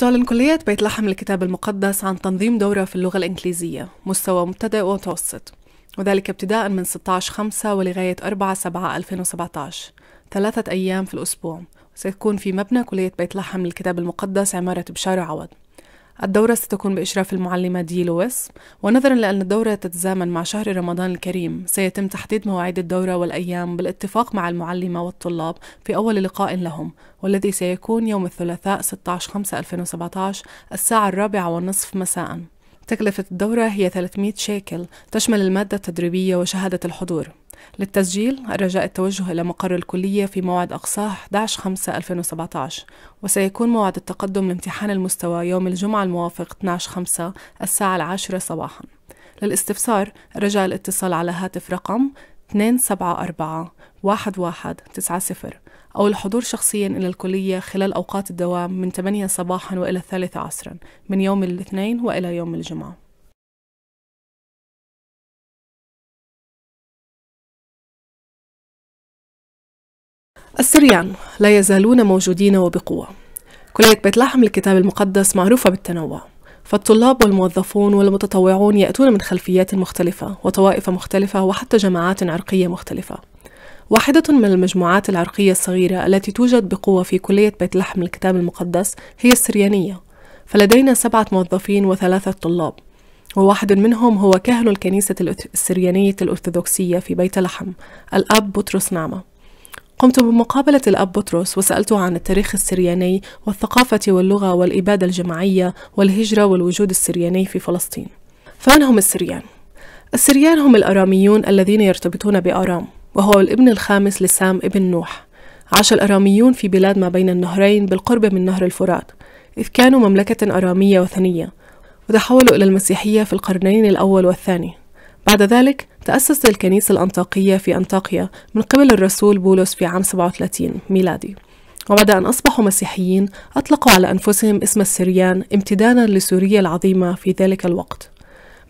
تعلن كلية بيت لحم الكتاب المقدس عن تنظيم دورة في اللغة الإنجليزية مستوى مبتدئ ومتوسط وذلك ابتداء من 16 5 ولغاية 4 7 2017 ثلاثة أيام في الأسبوع سيكون في مبنى كلية بيت لحم للكتاب المقدس عمارة بشارع عوض الدورة ستكون بإشراف المعلمة دي لويس ونظرا لأن الدورة تتزامن مع شهر رمضان الكريم سيتم تحديد مواعيد الدورة والأيام بالاتفاق مع المعلمة والطلاب في أول لقاء لهم والذي سيكون يوم الثلاثاء 16/5/2017 الساعة الرابعة والنصف مساءً تكلفة الدورة هي 300 شيكل تشمل المادة التدريبية وشهادة الحضور للتسجيل الرجاء التوجه إلى مقر الكلية في موعد أقصاه 11/5/2017 وسيكون موعد التقدم لامتحان المستوى يوم الجمعة الموافق 12/5 الساعة العاشرة صباحا للاستفسار رجاء الاتصال على هاتف رقم 274 11 90 أو الحضور شخصيا إلى الكلية خلال أوقات الدوام من 8 صباحا وإلى الثالثة عصرا من يوم الاثنين وإلى يوم الجمعة السريان لا يزالون موجودين وبقوة كلية بيت لحم للكتاب المقدس معروفة بالتنوع فالطلاب والموظفون والمتطوعون يأتون من خلفيات مختلفة وطوائف مختلفة وحتى جماعات عرقية مختلفة واحدة من المجموعات العرقية الصغيرة التي توجد بقوة في كلية بيت لحم الكتاب المقدس هي السريانية فلدينا سبعة موظفين وثلاثة طلاب وواحد منهم هو كاهن الكنيسة السريانية الأرثوذكسية في بيت لحم الأب بطرس نعمة قمت بمقابلة الأب بطرس وسألته عن التاريخ السرياني والثقافة واللغة والإبادة الجماعية والهجرة والوجود السرياني في فلسطين فمن هم السريان؟ السريان هم الأراميون الذين يرتبطون بآرام وهو الابن الخامس لسام ابن نوح عاش الأراميون في بلاد ما بين النهرين بالقرب من نهر الفرات إذ كانوا مملكة أرامية وثنية وتحولوا إلى المسيحية في القرنين الأول والثاني بعد ذلك تأسست الكنيسة الأنطاقية في أنطاقيا من قبل الرسول بولس في عام 37 ميلادي وبعد أن أصبحوا مسيحيين أطلقوا على أنفسهم اسم السريان امتدادا لسوريا العظيمة في ذلك الوقت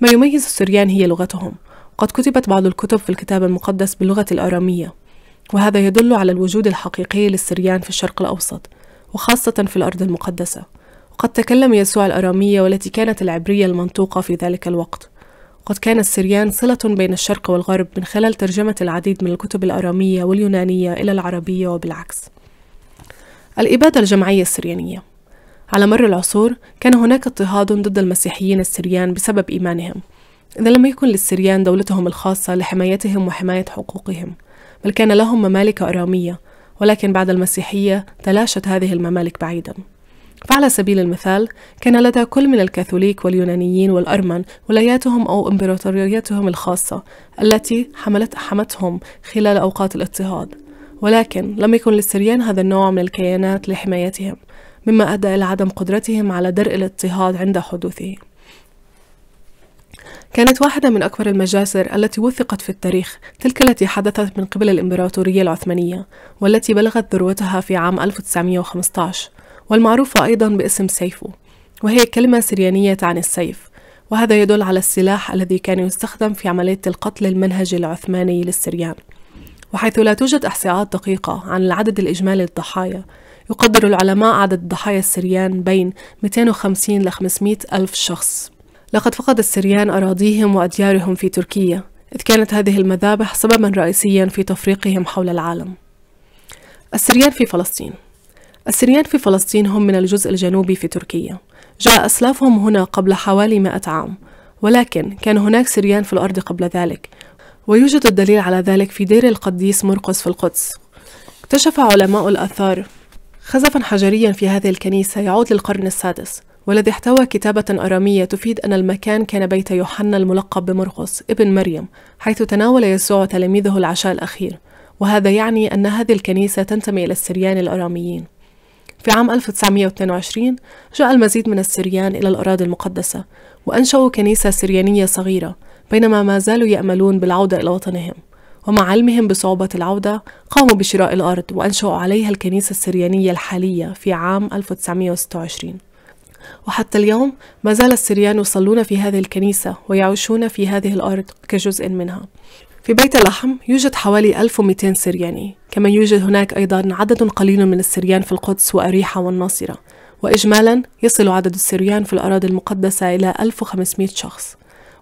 ما يميز السريان هي لغتهم قد كتبت بعض الكتب في الكتاب المقدس باللغة الأرامية وهذا يدل على الوجود الحقيقي للسريان في الشرق الأوسط وخاصة في الأرض المقدسة وقد تكلم يسوع الأرامية والتي كانت العبرية المنطوقة في ذلك الوقت وقد كان السريان صلة بين الشرق والغرب من خلال ترجمة العديد من الكتب الأرامية واليونانية إلى العربية وبالعكس الإبادة الجمعية السريانية على مر العصور كان هناك اضطهاد ضد المسيحيين السريان بسبب إيمانهم إذا لم يكن للسريان دولتهم الخاصة لحمايتهم وحماية حقوقهم بل كان لهم ممالك أرامية ولكن بعد المسيحية تلاشت هذه الممالك بعيدا فعلى سبيل المثال كان لدى كل من الكاثوليك واليونانيين والأرمن ولاياتهم أو إمبراطوريتهم الخاصة التي حملت حمتهم خلال أوقات الاضطهاد ولكن لم يكن للسريان هذا النوع من الكيانات لحمايتهم مما أدى إلى عدم قدرتهم على درء الاضطهاد عند حدوثه كانت واحدة من أكبر المجازر التي وثقت في التاريخ تلك التي حدثت من قبل الإمبراطورية العثمانية والتي بلغت ذروتها في عام 1915 والمعروفة أيضا باسم سيفو وهي كلمة سريانية تعني السيف وهذا يدل على السلاح الذي كان يستخدم في عملية القتل المنهجي العثماني للسريان وحيث لا توجد إحصاءات دقيقة عن العدد الإجمالي للضحايا يقدر العلماء عدد ضحايا السريان بين 250 ل 500 ألف شخص لقد فقد السريان أراضيهم وأديارهم في تركيا إذ كانت هذه المذابح سببا رئيسيا في تفريقهم حول العالم السريان في فلسطين السريان في فلسطين هم من الجزء الجنوبي في تركيا جاء أسلافهم هنا قبل حوالي مائة عام ولكن كان هناك سريان في الأرض قبل ذلك ويوجد الدليل على ذلك في دير القديس مرقس في القدس اكتشف علماء الآثار خزفا حجريا في هذه الكنيسة يعود للقرن السادس والذي احتوى كتابة أرامية تفيد أن المكان كان بيت يوحنا الملقب بمرقس ابن مريم حيث تناول يسوع تلاميذه العشاء الأخير وهذا يعني أن هذه الكنيسة تنتمي إلى السريان الأراميين في عام 1922 جاء المزيد من السريان إلى الأراضي المقدسة وأنشأوا كنيسة سريانية صغيرة بينما ما زالوا يأملون بالعودة إلى وطنهم ومع علمهم بصعوبة العودة قاموا بشراء الأرض وأنشأوا عليها الكنيسة السريانية الحالية في عام 1926 وحتى اليوم ما زال السريان يصلون في هذه الكنيسة ويعيشون في هذه الأرض كجزء منها في بيت لحم يوجد حوالي 1200 سرياني كما يوجد هناك أيضا عدد قليل من السريان في القدس وأريحة والناصرة وإجمالا يصل عدد السريان في الأراضي المقدسة إلى 1500 شخص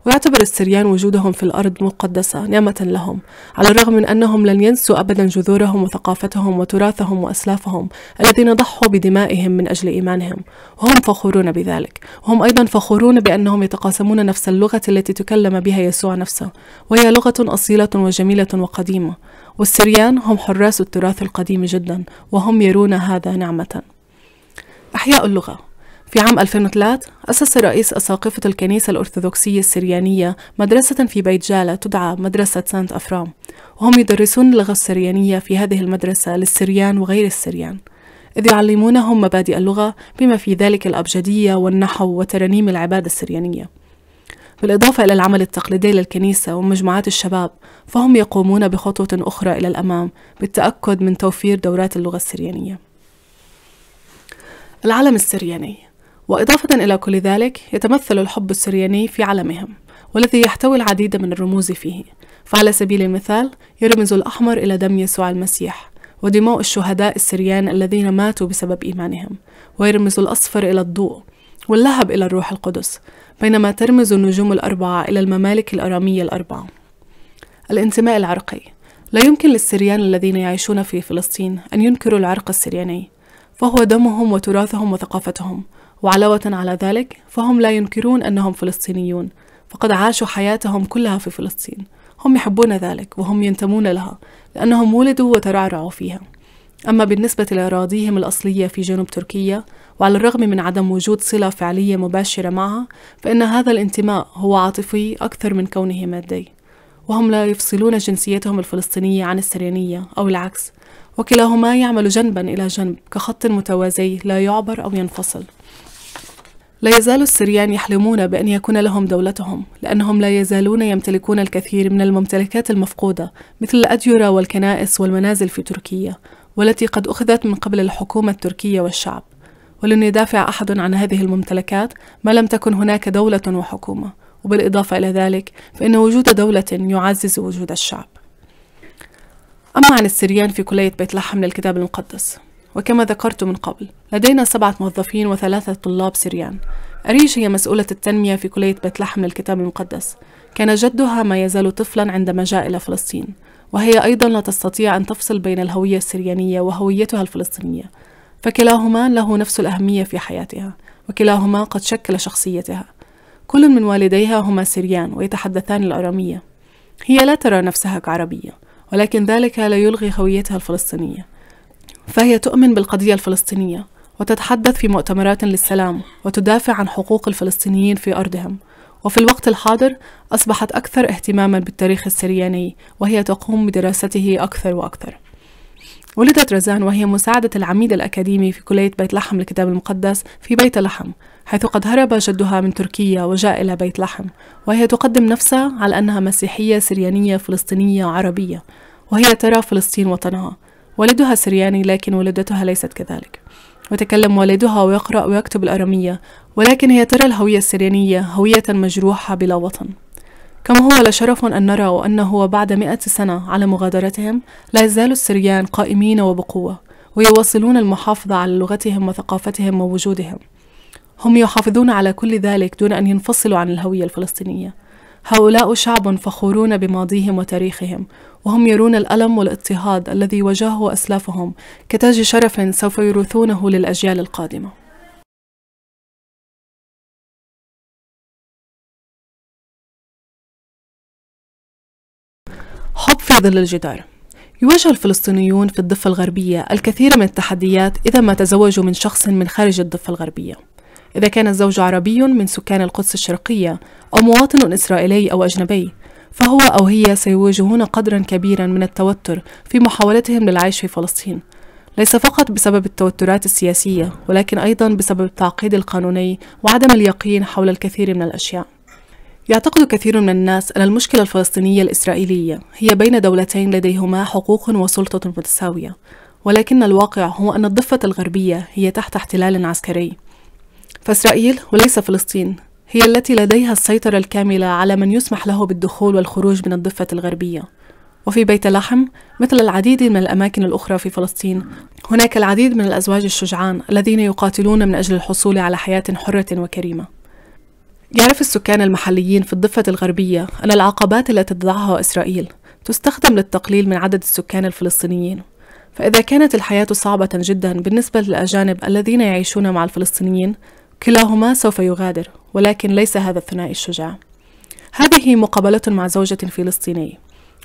ويعتبر السريان وجودهم في الأرض مقدسة نعمة لهم على الرغم من أنهم لن ينسوا أبدا جذورهم وثقافتهم وتراثهم وأسلافهم الذين ضحوا بدمائهم من أجل إيمانهم وهم فخورون بذلك وهم أيضا فخورون بأنهم يتقاسمون نفس اللغة التي تكلم بها يسوع نفسه وهي لغة أصيلة وجميلة وقديمة والسريان هم حراس التراث القديم جدا وهم يرون هذا نعمة أحياء اللغة في عام 2003 أسس رئيس أساقفة الكنيسة الأرثوذكسية السريانية مدرسة في بيت جالة تدعى مدرسة سانت أفرام وهم يدرسون اللغة السريانية في هذه المدرسة للسريان وغير السريان إذ يعلمونهم مبادئ اللغة بما في ذلك الأبجدية والنحو وترانيم العبادة السريانية بالإضافة إلى العمل التقليدي للكنيسة ومجموعات الشباب فهم يقومون بخطوة أخرى إلى الأمام بالتأكد من توفير دورات اللغة السريانية العلم السرياني وإضافة إلى كل ذلك يتمثل الحب السرياني في علمهم والذي يحتوي العديد من الرموز فيه فعلى سبيل المثال يرمز الأحمر إلى دم يسوع المسيح ودماء الشهداء السريان الذين ماتوا بسبب إيمانهم ويرمز الأصفر إلى الضوء واللهب إلى الروح القدس بينما ترمز النجوم الأربعة إلى الممالك الأرامية الأربعة الانتماء العرقي لا يمكن للسريان الذين يعيشون في فلسطين أن ينكروا العرق السرياني فهو دمهم وتراثهم وثقافتهم وعلاوة على ذلك فهم لا ينكرون أنهم فلسطينيون فقد عاشوا حياتهم كلها في فلسطين هم يحبون ذلك وهم ينتمون لها لأنهم ولدوا وترعرعوا فيها أما بالنسبة لأراضيهم الأصلية في جنوب تركيا وعلى الرغم من عدم وجود صلة فعلية مباشرة معها فإن هذا الانتماء هو عاطفي أكثر من كونه مادي وهم لا يفصلون جنسيتهم الفلسطينية عن السريانية أو العكس وكلاهما يعمل جنبا إلى جنب كخط متوازي لا يعبر أو ينفصل لا يزال السريان يحلمون بأن يكون لهم دولتهم لأنهم لا يزالون يمتلكون الكثير من الممتلكات المفقودة مثل الأديرة والكنائس والمنازل في تركيا والتي قد أخذت من قبل الحكومة التركية والشعب ولن يدافع أحد عن هذه الممتلكات ما لم تكن هناك دولة وحكومة وبالإضافة إلى ذلك فإن وجود دولة يعزز وجود الشعب أما عن السريان في كلية بيت لحم للكتاب المقدس وكما ذكرت من قبل لدينا سبعة موظفين وثلاثة طلاب سريان أريش هي مسؤولة التنمية في كلية بيت لحم للكتاب المقدس كان جدها ما يزال طفلا عندما جاء إلى فلسطين وهي أيضا لا تستطيع أن تفصل بين الهوية السريانية وهويتها الفلسطينية فكلاهما له نفس الأهمية في حياتها وكلاهما قد شكل شخصيتها كل من والديها هما سريان ويتحدثان الأرامية هي لا ترى نفسها كعربية ولكن ذلك لا يلغي هويتها الفلسطينية فهي تؤمن بالقضية الفلسطينية وتتحدث في مؤتمرات للسلام وتدافع عن حقوق الفلسطينيين في أرضهم وفي الوقت الحاضر أصبحت أكثر اهتماما بالتاريخ السرياني وهي تقوم بدراسته أكثر وأكثر ولدت رزان وهي مساعدة العميد الأكاديمي في كلية بيت لحم الكتاب المقدس في بيت لحم حيث قد هرب جدها من تركيا وجاء إلى بيت لحم وهي تقدم نفسها على أنها مسيحية سريانية فلسطينية عربية وهي ترى فلسطين وطنها والدها سرياني لكن والدتها ليست كذلك وتكلم والدها ويقرأ ويكتب الأرامية ولكن هي ترى الهوية السريانية هوية مجروحة بلا وطن كما هو لشرف أن نرى أنه بعد مئة سنة على مغادرتهم لا يزال السريان قائمين وبقوة ويواصلون المحافظة على لغتهم وثقافتهم ووجودهم هم يحافظون على كل ذلك دون أن ينفصلوا عن الهوية الفلسطينية هؤلاء شعب فخورون بماضيهم وتاريخهم وهم يرون الألم والاضطهاد الذي واجهه أسلافهم كتاج شرف سوف يرثونه للأجيال القادمة حب في ظل الجدار يواجه الفلسطينيون في الضفة الغربية الكثير من التحديات إذا ما تزوجوا من شخص من خارج الضفة الغربية إذا كان الزوج عربي من سكان القدس الشرقية أو مواطن إسرائيلي أو أجنبي فهو أو هي سيواجهون قدرا كبيرا من التوتر في محاولتهم للعيش في فلسطين ليس فقط بسبب التوترات السياسية ولكن أيضا بسبب التعقيد القانوني وعدم اليقين حول الكثير من الأشياء يعتقد كثير من الناس أن المشكلة الفلسطينية الإسرائيلية هي بين دولتين لديهما حقوق وسلطة متساوية ولكن الواقع هو أن الضفة الغربية هي تحت احتلال عسكري فإسرائيل وليس فلسطين هي التي لديها السيطرة الكاملة على من يسمح له بالدخول والخروج من الضفة الغربية وفي بيت لحم مثل العديد من الأماكن الأخرى في فلسطين هناك العديد من الأزواج الشجعان الذين يقاتلون من أجل الحصول على حياة حرة وكريمة يعرف السكان المحليين في الضفة الغربية أن العقبات التي تضعها إسرائيل تستخدم للتقليل من عدد السكان الفلسطينيين فإذا كانت الحياة صعبة جدا بالنسبة للأجانب الذين يعيشون مع الفلسطينيين كلاهما سوف يغادر ولكن ليس هذا الثنائي الشجاع هذه مقابلة مع زوجة فلسطيني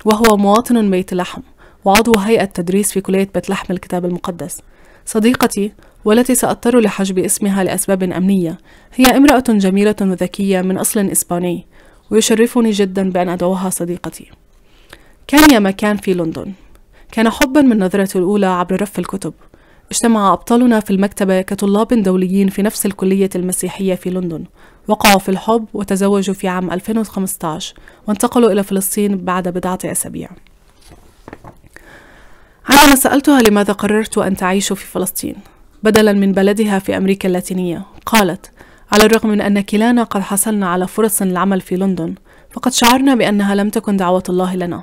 وهو مواطن بيت لحم وعضو هيئة تدريس في كلية بيت لحم الكتاب المقدس صديقتي والتي سأضطر لحجب اسمها لأسباب أمنية هي امرأة جميلة وذكية من أصل إسباني ويشرفني جدا بأن أدعوها صديقتي كان يا مكان في لندن كان حبا من نظرة الأولى عبر رف الكتب اجتمع أبطالنا في المكتبة كطلاب دوليين في نفس الكلية المسيحية في لندن وقعوا في الحب وتزوجوا في عام 2015 وانتقلوا إلى فلسطين بعد بضعة أسابيع عندما سألتها لماذا قررت أن تعيش في فلسطين بدلا من بلدها في أمريكا اللاتينية قالت على الرغم من أن كلانا قد حصلنا على فرص العمل في لندن فقد شعرنا بأنها لم تكن دعوة الله لنا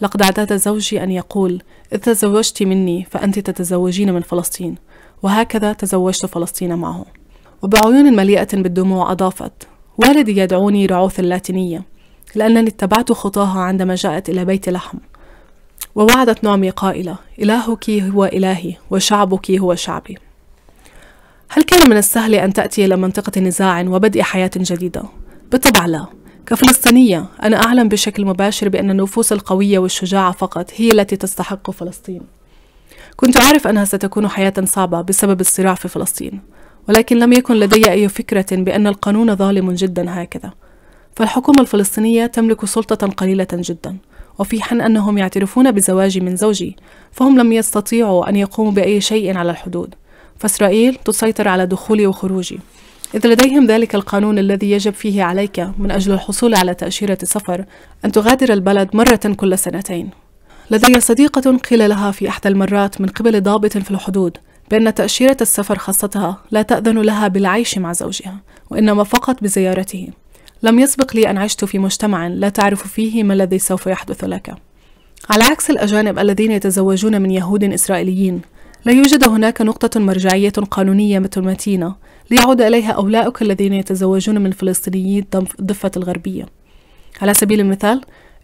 لقد اعتاد زوجي أن يقول إذا تزوجت مني فأنت تتزوجين من فلسطين وهكذا تزوجت فلسطين معه وبعيون مليئة بالدموع أضافت والدي يدعوني رعوث اللاتينية لأنني اتبعت خطاها عندما جاءت إلى بيت لحم ووعدت نعمي قائلة إلهك هو إلهي وشعبك هو شعبي هل كان من السهل أن تأتي إلى منطقة نزاع وبدء حياة جديدة؟ بالطبع لا كفلسطينية أنا أعلم بشكل مباشر بأن النفوس القوية والشجاعة فقط هي التي تستحق فلسطين كنت أعرف أنها ستكون حياة صعبة بسبب الصراع في فلسطين ولكن لم يكن لدي أي فكرة بأن القانون ظالم جدا هكذا فالحكومة الفلسطينية تملك سلطة قليلة جدا وفي حين أنهم يعترفون بزواجي من زوجي فهم لم يستطيعوا أن يقوموا بأي شيء على الحدود فإسرائيل تسيطر على دخولي وخروجي إذ لديهم ذلك القانون الذي يجب فيه عليك من أجل الحصول على تأشيرة سفر أن تغادر البلد مرة كل سنتين. لدي صديقة قيل لها في إحدى المرات من قبل ضابط في الحدود بأن تأشيرة السفر خاصتها لا تأذن لها بالعيش مع زوجها، وإنما فقط بزيارته. لم يسبق لي أن عشت في مجتمع لا تعرف فيه ما الذي سوف يحدث لك. على عكس الأجانب الذين يتزوجون من يهود إسرائيليين لا يوجد هناك نقطة مرجعية قانونية متينة ليعود إليها أولئك الذين يتزوجون من فلسطينيي الضفة الغربية على سبيل المثال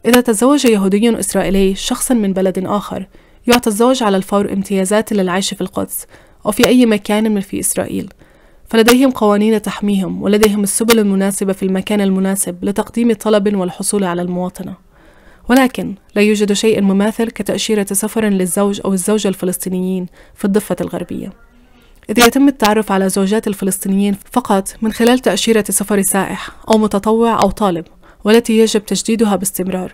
إذا تزوج يهودي إسرائيلي شخصا من بلد آخر يعطى الزوج على الفور امتيازات للعيش في القدس أو في أي مكان من في إسرائيل فلديهم قوانين تحميهم ولديهم السبل المناسبة في المكان المناسب لتقديم طلب والحصول على المواطنة ولكن لا يوجد شيء مماثل كتأشيرة سفر للزوج أو الزوجة الفلسطينيين في الضفة الغربية إذ يتم التعرف على زوجات الفلسطينيين فقط من خلال تأشيرة سفر سائح أو متطوع أو طالب والتي يجب تجديدها باستمرار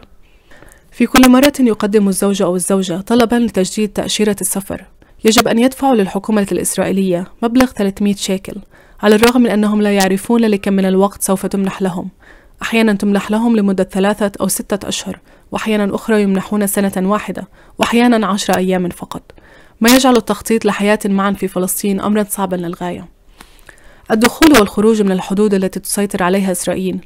في كل مرة يقدم الزوج أو الزوجة طلبا لتجديد تأشيرة السفر يجب أن يدفعوا للحكومة الإسرائيلية مبلغ 300 شيكل على الرغم من أنهم لا يعرفون لكم من الوقت سوف تمنح لهم أحيانا تمنح لهم لمدة ثلاثة أو ستة أشهر وأحيانا أخرى يمنحون سنة واحدة وأحيانا عشر أيام فقط ما يجعل التخطيط لحياة معا في فلسطين أمرا صعبا للغاية الدخول والخروج من الحدود التي تسيطر عليها إسرائيل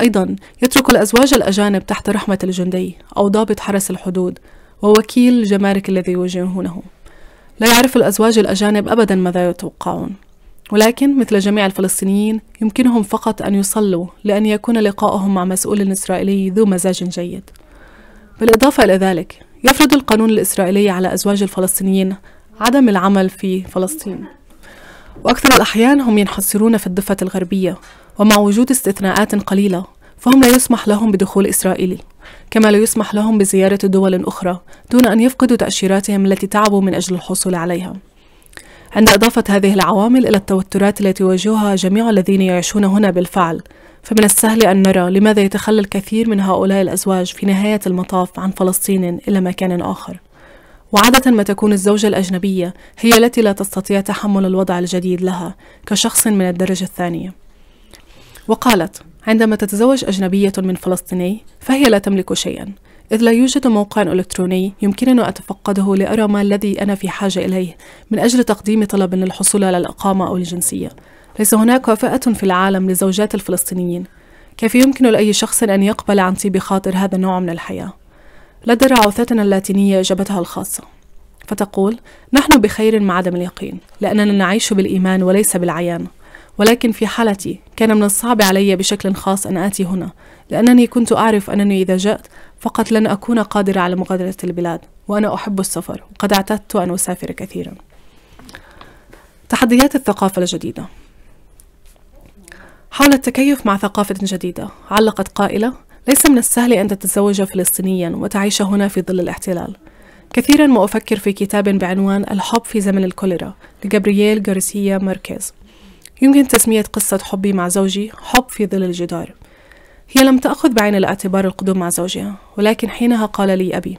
أيضا يترك الأزواج الأجانب تحت رحمة الجندي أو ضابط حرس الحدود ووكيل الجمارك الذي يواجهونه لا يعرف الأزواج الأجانب أبدا ماذا يتوقعون ولكن مثل جميع الفلسطينيين يمكنهم فقط أن يصلوا لأن يكون لقاؤهم مع مسؤول إسرائيلي ذو مزاج جيد بالإضافة إلى ذلك يفرض القانون الإسرائيلي على أزواج الفلسطينيين عدم العمل في فلسطين وأكثر الأحيان هم ينحصرون في الضفة الغربية ومع وجود استثناءات قليلة فهم لا يسمح لهم بدخول إسرائيلي كما لا يسمح لهم بزيارة دول أخرى دون أن يفقدوا تأشيراتهم التي تعبوا من أجل الحصول عليها عند إضافة هذه العوامل إلى التوترات التي يواجهها جميع الذين يعيشون هنا بالفعل فمن السهل أن نرى لماذا يتخلى الكثير من هؤلاء الأزواج في نهاية المطاف عن فلسطين إلى مكان آخر وعادة ما تكون الزوجة الأجنبية هي التي لا تستطيع تحمل الوضع الجديد لها كشخص من الدرجة الثانية وقالت عندما تتزوج أجنبية من فلسطيني فهي لا تملك شيئا إذ لا يوجد موقع إلكتروني يمكنني أتفقده لأرى ما الذي أنا في حاجة إليه من أجل تقديم طلب للحصول على الإقامة أو الجنسية ليس هناك كفاءة في العالم لزوجات الفلسطينيين كيف يمكن لأي شخص أن يقبل عن طيب خاطر هذا النوع من الحياة؟ لدى رعوثتنا اللاتينية إجابتها الخاصة فتقول نحن بخير مع عدم اليقين لأننا نعيش بالإيمان وليس بالعيان ولكن في حالتي كان من الصعب علي بشكل خاص أن آتي هنا لأنني كنت أعرف أنني إذا جئت فقط لن أكون قادرة على مغادرة البلاد وأنا أحب السفر وقد اعتدت أن أسافر كثيرا تحديات الثقافة الجديدة حول التكيف مع ثقافة جديدة علقت قائلة ليس من السهل أن تتزوج فلسطينيا وتعيش هنا في ظل الاحتلال كثيرا ما أفكر في كتاب بعنوان الحب في زمن الكوليرا لجابرييل غارسيا ماركيز يمكن تسمية قصة حبي مع زوجي حب في ظل الجدار هي لم تأخذ بعين الاعتبار القدوم مع زوجها ولكن حينها قال لي أبي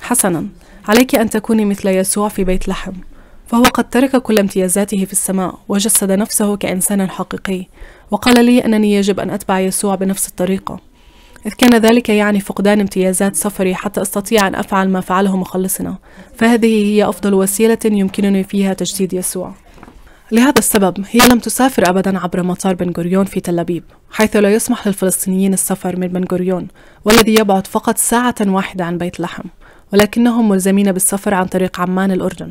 حسنا عليك أن تكوني مثل يسوع في بيت لحم فهو قد ترك كل امتيازاته في السماء وجسد نفسه كإنسان حقيقي وقال لي أنني يجب أن أتبع يسوع بنفس الطريقة إذ كان ذلك يعني فقدان امتيازات سفري حتى أستطيع أن أفعل ما فعله مخلصنا فهذه هي أفضل وسيلة يمكنني فيها تجديد يسوع لهذا السبب هي لم تسافر أبدا عبر مطار بن غوريون في تل أبيب حيث لا يسمح للفلسطينيين السفر من بن غوريون والذي يبعد فقط ساعة واحدة عن بيت لحم ولكنهم ملزمين بالسفر عن طريق عمان الأردن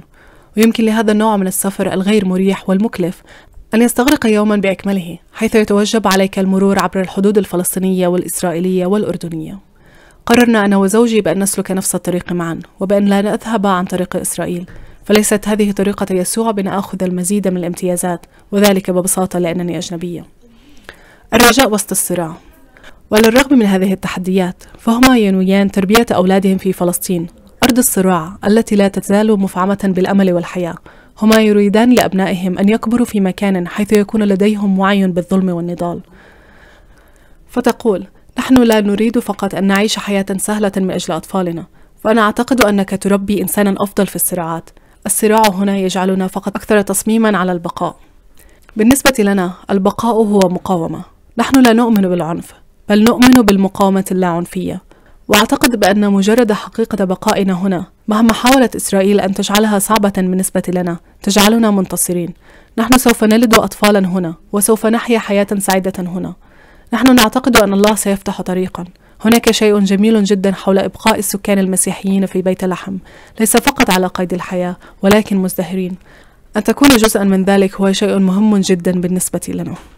ويمكن لهذا النوع من السفر الغير مريح والمكلف أن يستغرق يوما بأكمله حيث يتوجب عليك المرور عبر الحدود الفلسطينية والإسرائيلية والأردنية قررنا أنا وزوجي بأن نسلك نفس الطريق معا وبأن لا نذهب عن طريق إسرائيل فليست هذه طريقة يسوع بأن آخذ المزيد من الامتيازات وذلك ببساطة لأنني أجنبية الرجاء وسط الصراع وللرغم من هذه التحديات فهما ينويان تربية أولادهم في فلسطين أرض الصراع التي لا تزال مفعمة بالأمل والحياة هما يريدان لأبنائهم أن يكبروا في مكان حيث يكون لديهم وعي بالظلم والنضال فتقول نحن لا نريد فقط أن نعيش حياة سهلة من أجل أطفالنا فأنا أعتقد أنك تربي إنسانا أفضل في الصراعات الصراع هنا يجعلنا فقط أكثر تصميما على البقاء بالنسبة لنا البقاء هو مقاومة نحن لا نؤمن بالعنف بل نؤمن بالمقاومة اللاعنفية واعتقد بان مجرد حقيقه بقائنا هنا مهما حاولت اسرائيل ان تجعلها صعبه بالنسبه لنا تجعلنا منتصرين نحن سوف نلد اطفالا هنا وسوف نحيا حياه سعيده هنا نحن نعتقد ان الله سيفتح طريقا هناك شيء جميل جدا حول ابقاء السكان المسيحيين في بيت لحم ليس فقط على قيد الحياه ولكن مزدهرين ان تكون جزءا من ذلك هو شيء مهم جدا بالنسبه لنا